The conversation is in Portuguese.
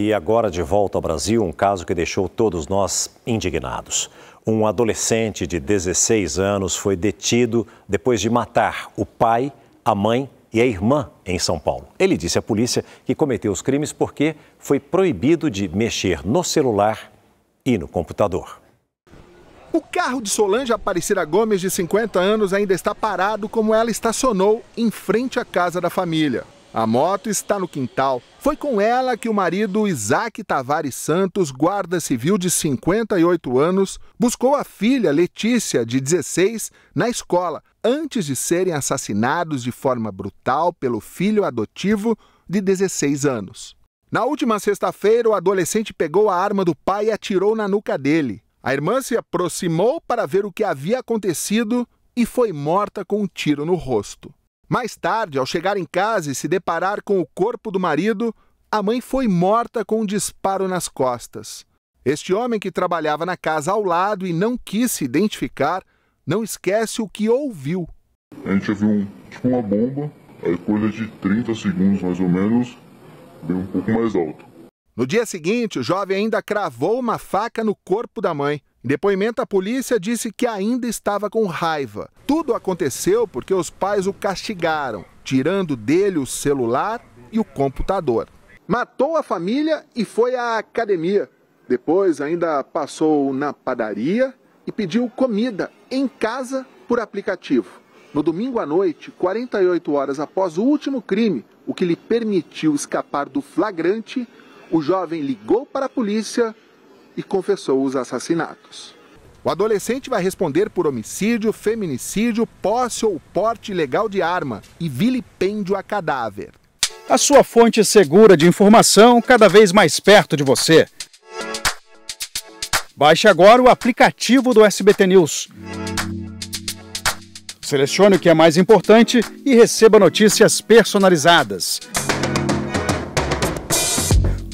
E agora de volta ao Brasil, um caso que deixou todos nós indignados. Um adolescente de 16 anos foi detido depois de matar o pai, a mãe e a irmã em São Paulo. Ele disse à polícia que cometeu os crimes porque foi proibido de mexer no celular e no computador. O carro de Solange Aparecida Gomes, de 50 anos, ainda está parado como ela estacionou em frente à casa da família. A moto está no quintal. Foi com ela que o marido Isaac Tavares Santos, guarda civil de 58 anos, buscou a filha Letícia, de 16, na escola, antes de serem assassinados de forma brutal pelo filho adotivo de 16 anos. Na última sexta-feira, o adolescente pegou a arma do pai e atirou na nuca dele. A irmã se aproximou para ver o que havia acontecido e foi morta com um tiro no rosto. Mais tarde, ao chegar em casa e se deparar com o corpo do marido, a mãe foi morta com um disparo nas costas. Este homem que trabalhava na casa ao lado e não quis se identificar, não esquece o que ouviu. A gente ouviu um, tipo uma bomba, aí coisa de 30 segundos mais ou menos, veio um pouco mais alto. No dia seguinte, o jovem ainda cravou uma faca no corpo da mãe. Em depoimento, a polícia disse que ainda estava com raiva. Tudo aconteceu porque os pais o castigaram, tirando dele o celular e o computador. Matou a família e foi à academia. Depois, ainda passou na padaria e pediu comida em casa por aplicativo. No domingo à noite, 48 horas após o último crime, o que lhe permitiu escapar do flagrante, o jovem ligou para a polícia e confessou os assassinatos. O adolescente vai responder por homicídio, feminicídio, posse ou porte ilegal de arma e vilipêndio a cadáver. A sua fonte segura de informação cada vez mais perto de você. Baixe agora o aplicativo do SBT News. Selecione o que é mais importante e receba notícias personalizadas